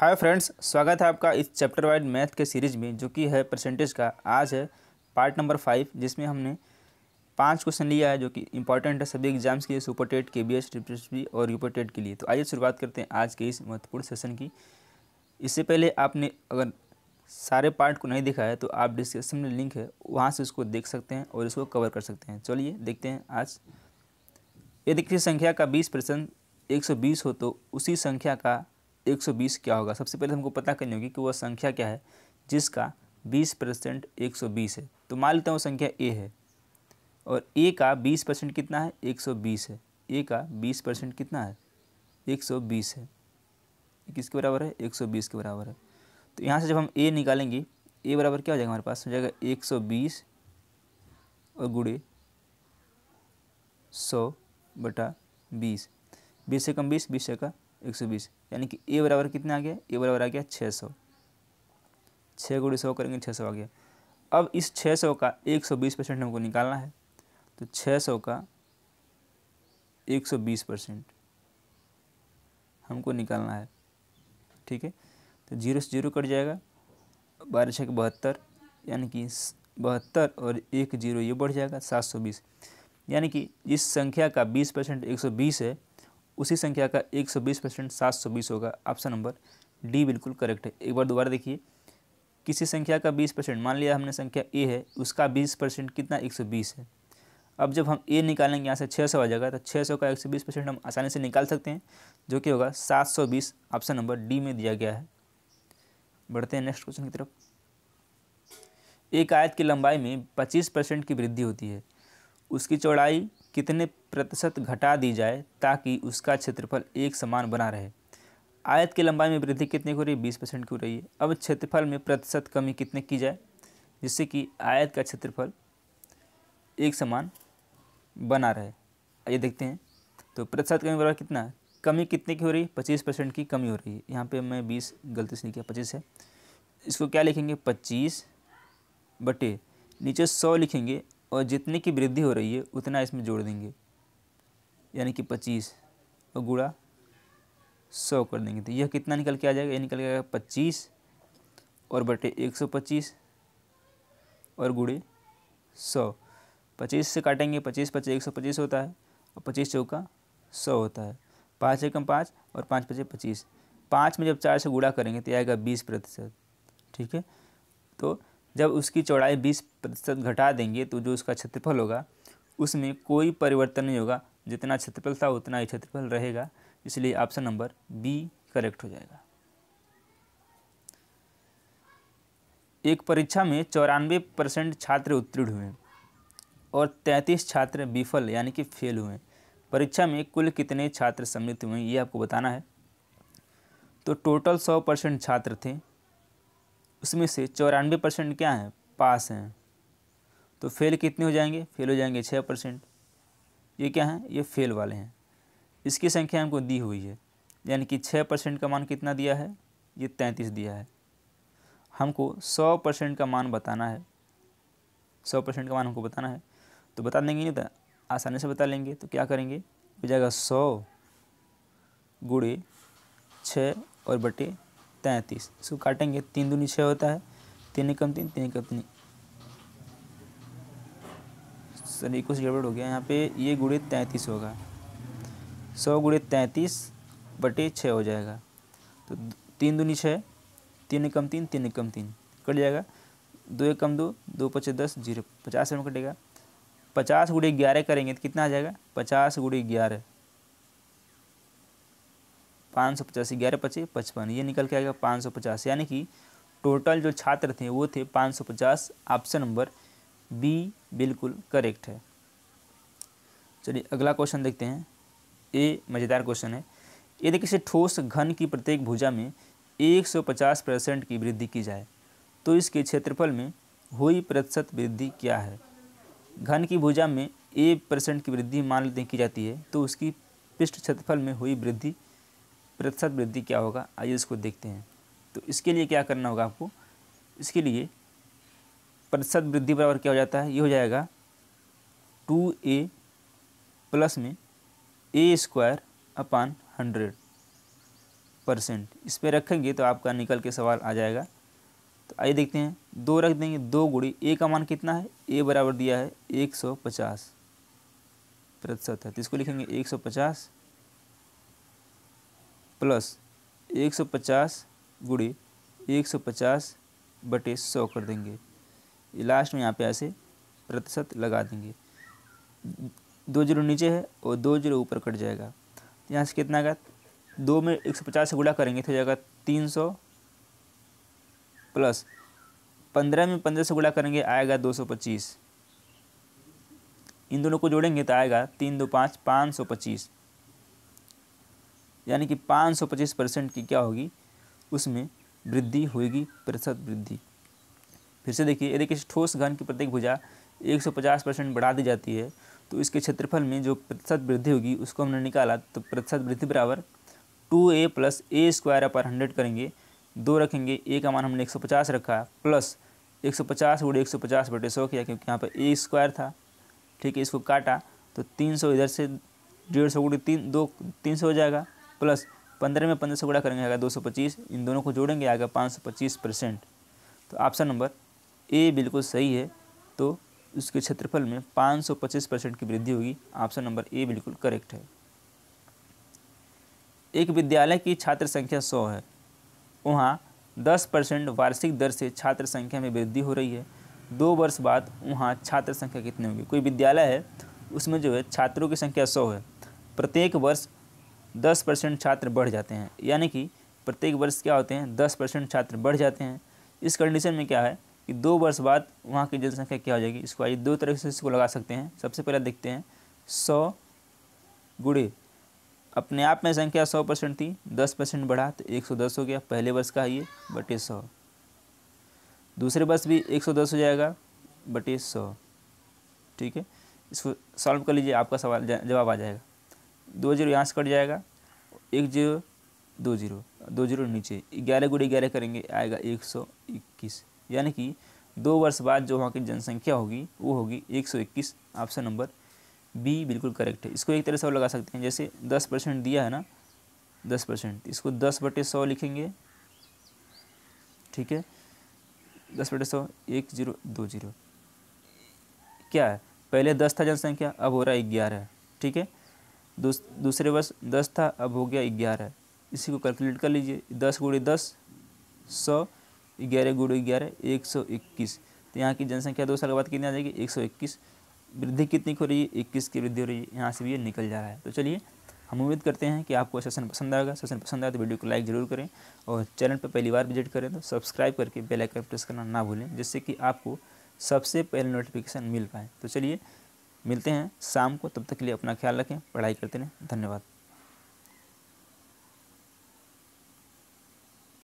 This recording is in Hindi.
हाय फ्रेंड्स स्वागत है आपका इस चैप्टर वाइज मैथ के सीरीज में जो कि है परसेंटेज का आज है पार्ट नंबर फाइव जिसमें हमने पांच क्वेश्चन लिया है जो कि इंपॉर्टेंट है सभी एग्जाम्स के लिए सुपर टेट के बी एस ट्रिपी और यूपर टेट के लिए तो आइए शुरुआत करते हैं आज के इस महत्वपूर्ण सेशन की इससे पहले आपने अगर सारे पार्ट को नहीं देखा है तो आप डिस्क्रिप्शन में लिंक है वहाँ से उसको देख सकते हैं और इसको कवर कर सकते हैं चलिए देखते हैं आज यदि किसी संख्या का बीस परसेंट एक सौ बीस हो तो उसी संख्या का 120 क्या होगा सबसे पहले हमको पता करनी होगी कि वह संख्या क्या है जिसका 20 परसेंट एक है तो मान लेते हैं वो संख्या ए है और ए का 20 परसेंट कितना है 120 है ए का 20 परसेंट कितना है 120 है किसके बराबर है 120 के बराबर है तो यहाँ से जब हम ए निकालेंगे ए बराबर क्या हो जाएगा हमारे पास हो जाएगा 120 और गुड़े सौ बटा बीस बीस से कम बीस बीस से का एक सौ बीस यानी कि ए बराबर कितना आ गया ए बराबर आ गया छः सौ छः गुड़ी सौ करेंगे छः सौ आ गया अब इस छः सौ का एक सौ बीस परसेंट हमको निकालना है तो छः सौ का एक सौ बीस परसेंट हमको निकालना है ठीक है तो जीरो से जीरो कट जाएगा बारह छः के बहत्तर यानी कि बहत्तर और एक जीरो ये बढ़ जाएगा सात सौ बीस यानी कि इस संख्या का बीस परसेंट एक सौ बीस है उसी संख्या का एक सौ बीस परसेंट सात सौ बीस होगा ऑप्शन नंबर डी बिल्कुल करेक्ट है एक बार दोबारा देखिए किसी संख्या का बीस परसेंट मान लिया हमने संख्या ए है उसका बीस परसेंट कितना एक सौ बीस है अब जब हम ए निकालेंगे यहाँ से छः सौ आ जाएगा तो छः सौ का एक सौ बीस परसेंट हम आसानी से निकाल सकते हैं जो कि होगा सात सौ बीस ऑप्शन नंबर डी में दिया गया है बढ़ते हैं नेक्स्ट क्वेश्चन की तरफ एक आयत की लंबाई में पच्चीस परसेंट की वृद्धि होती है उसकी चौड़ाई कितने प्रतिशत घटा दी जाए ताकि उसका क्षेत्रफल एक समान बना रहे आयत की लंबाई में वृद्धि कितनी हो रही है बीस परसेंट की हो रही है अब क्षेत्रफल में प्रतिशत कमी कितने की जाए जिससे कि आयत का क्षेत्रफल एक समान बना रहे ये देखते हैं तो प्रतिशत कमी बराबर कितना कमी कितने की हो रही है पच्चीस परसेंट की कमी हो रही है यहाँ पे मैं बीस गलती से नहीं किया पच्चीस है इसको क्या लिखेंगे पच्चीस बटे नीचे सौ लिखेंगे और जितने की वृद्धि हो रही है उतना इसमें जोड़ देंगे यानी कि पच्चीस और गुड़ा सौ कर देंगे तो यह कितना निकल के आ जाएगा ये निकल के आएगा पच्चीस और बटे एक सौ पच्चीस और गुड़े सौ पच्चीस से काटेंगे पच्चीस पच्चीस एक सौ पच्चीस होता है और पच्चीस चौका सौ होता है पाँच एकम पाँच और पाँच पचे पच्चीस पाँच में जब चार से गुड़ा करेंगे तो आएगा बीस प्रतिशत ठीक है तो जब उसकी चौड़ाई बीस प्रतिशत घटा देंगे तो जो उसका क्षेत्रफल होगा उसमें कोई परिवर्तन नहीं होगा जितना क्षेत्रफल था उतना ही क्षेत्रफल रहेगा इसलिए ऑप्शन नंबर बी करेक्ट हो जाएगा एक परीक्षा में चौरानवे परसेंट छात्र उत्तीर्ण हुए और तैंतीस छात्र विफल यानी कि फेल हुए परीक्षा में कुल कितने छात्र सम्मिलित हुए ये आपको बताना है तो टोटल सौ परसेंट छात्र थे उसमें से चौरानवे परसेंट क्या हैं पास हैं तो फेल कितने हो जाएंगे फेल हो जाएंगे छः परसेंट ये क्या हैं ये फेल वाले हैं इसकी संख्या हमको दी हुई है यानी कि छः परसेंट का मान कितना दिया है ये तैंतीस दिया है हमको सौ परसेंट का मान बताना है सौ परसेंट का मान हमको बताना है तो बता देंगे नहीं तो आसानी से बता लेंगे तो क्या करेंगे हो जाएगा सौ गुड़े छः और बटे तैंतीस इसको काटेंगे तीन दूनी छः होता है तीन कम तीन तीन कम तीन सर एक कुछ गड़बड़ हो गया यहाँ पे ये गुड़े तैंतीस होगा सौ गुड़े तैंतीस बटे छः हो जाएगा तो तीन दूनी छः तीन कम तीन तीन कम तीन कट जाएगा दो एक कम दो दो पचे दस जीरो पचास रुपये कटेगा पचास गुड़े ग्यारह करेंगे तो कितना आ जाएगा पचास गुड़े ग्यारह पाँच सौ पचासी ग्यारह पचे पचपन ये निकल के आएगा पाँच सौ पचास यानी कि टोटल जो छात्र थे वो थे पाँच सौ पचास ऑप्शन नंबर बी बिल्कुल करेक्ट है चलिए अगला क्वेश्चन देखते हैं ए मज़ेदार क्वेश्चन है यदि किसी ठोस घन की प्रत्येक भुजा में पचास परसेंट की वृद्धि की जाए तो इसके क्षेत्रफल में हुई प्रतिशत वृद्धि क्या है घन की भुजा में एक परसेंट की वृद्धि मान लेते की जाती है तो उसकी पृष्ठ क्षेत्रफल में हुई वृद्धि प्रतिशत वृद्धि क्या होगा आइए इसको देखते हैं तो इसके लिए क्या करना होगा आपको इसके लिए प्रतिशत वृद्धि बराबर क्या हो जाता है ये हो जाएगा टू ए प्लस में A square upon hundred percent इस पर रखेंगे तो आपका निकल के सवाल आ जाएगा तो आइए देखते हैं दो रख देंगे दो गुड़ी ए का मान कितना है ए बराबर दिया है एक सौ पचास प्रतिशत है तो इसको लिखेंगे एक सौ पचास प्लस एक सौ पचास गुड़ी एक सौ पचास बटे सौ कर देंगे लास्ट में यहाँ पे ऐसे प्रतिशत लगा देंगे दो जीरो नीचे है और दो जीरो ऊपर कट जाएगा यहाँ से कितना आएगा दो में एक सौ पचास से गुड़ा करेंगे तो जाएगा तीन सौ प्लस पंद्रह में पंद्रह से गुड़ा करेंगे आएगा दो सौ पच्चीस इन दोनों को जोड़ेंगे तो आएगा तीन दो पाँच पाँच सौ पच्चीस यानी कि 525 परसेंट की क्या होगी उसमें वृद्धि होगी प्रतिशत वृद्धि फिर से देखिए यदि किसी ठोस घन की प्रत्येक भुजा 150 परसेंट बढ़ा दी जाती है तो इसके क्षेत्रफल में जो प्रतिशत वृद्धि होगी उसको हमने निकाला तो प्रतिशत वृद्धि बराबर two A plus A square upon hundred करेंगे दो रखेंगे ए का मान हमने 150 रखा प्लस 150 सौ पचास गुड़े एक सौ पचास बटे सौ किया क्योंकि यहाँ पर ए स्क्वायर था ठीक है इसको काटा तो 300 इधर से डेढ़ सौ गुड़े तीन दो तीन सौ हो जाएगा प्लस पंद्रह में पंद्रह सौ गुड़ा करेंगे आएगा दो सौ पच्चीस इन दोनों को जोड़ेंगे आएगा पाँच सौ पच्चीस परसेंट तो ऑप्शन नंबर ए बिल्कुल सही है तो उसके क्षेत्रफल में पाँच सौ पच्चीस परसेंट की वृद्धि होगी ऑप्शन नंबर ए बिल्कुल करेक्ट है एक विद्यालय की छात्र संख्या सौ है वहाँ दस परसेंट वार्षिक दर से छात्र संख्या में वृद्धि हो रही है दो वर्ष बाद वहाँ छात्र संख्या कितनी होगी कोई विद्यालय है उसमें जो है छात्रों की संख्या सौ है प्रत्येक वर्ष दस परसेंट छात्र बढ़ जाते हैं यानी कि प्रत्येक वर्ष क्या होते हैं दस परसेंट छात्र बढ़ जाते हैं इस कंडीशन में क्या है कि दो वर्ष बाद वहाँ की जनसंख्या क्या हो जाएगी इसको आइए दो तरह से इसको लगा सकते हैं सबसे पहले देखते हैं सौ गुड़े अपने आप में संख्या सौ परसेंट थी दस परसेंट बढ़ा तो एक सौ दस हो गया पहले वर्ष का ये बटे सौ दूसरे वर्ष भी एक सौ दस हो जाएगा बटे सौ ठीक है इसको सॉल्व कर लीजिए आपका सवाल जवाब आ जाएगा दो जीरो यहाँ से कट जाएगा एक जीरो दो जीरो दो जीरो नीचे ग्यारह गुड़े ग्यारह करेंगे आएगा एक सौ इक्कीस यानी कि दो वर्ष बाद जो वहाँ की जनसंख्या होगी वो होगी एक सौ इक्कीस ऑप्शन नंबर बी बिल्कुल करेक्ट है इसको एक तरह से और लगा सकते हैं जैसे दस परसेंट दिया है ना दस परसेंट इसको दस बटे सौ लिखेंगे ठीक है दस बटे सौ एक जीरो दो जीरो क्या है पहले दस था जनसंख्या अब हो रहा है ग्यारह ठीक है दूसरे वर्ष दस था अब हो गया ग्यारह इसी को कैलकुलेट कर लीजिए दस गुड़े दस सौ ग्यारह गुड़े ग्यारह एक सौ इक्कीस तो यहाँ की जनसंख्या दो साल के बाद कितनी आ जाएगी एक सौ इक्कीस वृद्धि कितनी हो रही है इक्कीस की वृद्धि हो रही है यहाँ से भी ये निकल जा रहा है तो चलिए हम उम्मीद करते हैं कि आपको अच्छा सेशन पसंद आएगा सेशन पसंद आए तो वीडियो को लाइक जरूर करें और चैनल पर पहली बार विजिट करें तो सब्सक्राइब करके बेलाइकन प्रेस करना ना भूलें जिससे कि आपको सबसे पहले नोटिफिकेशन मिल पाए तो चलिए मिलते हैं शाम को तब तक के लिए अपना ख्याल रखें पढ़ाई करते रहें धन्यवाद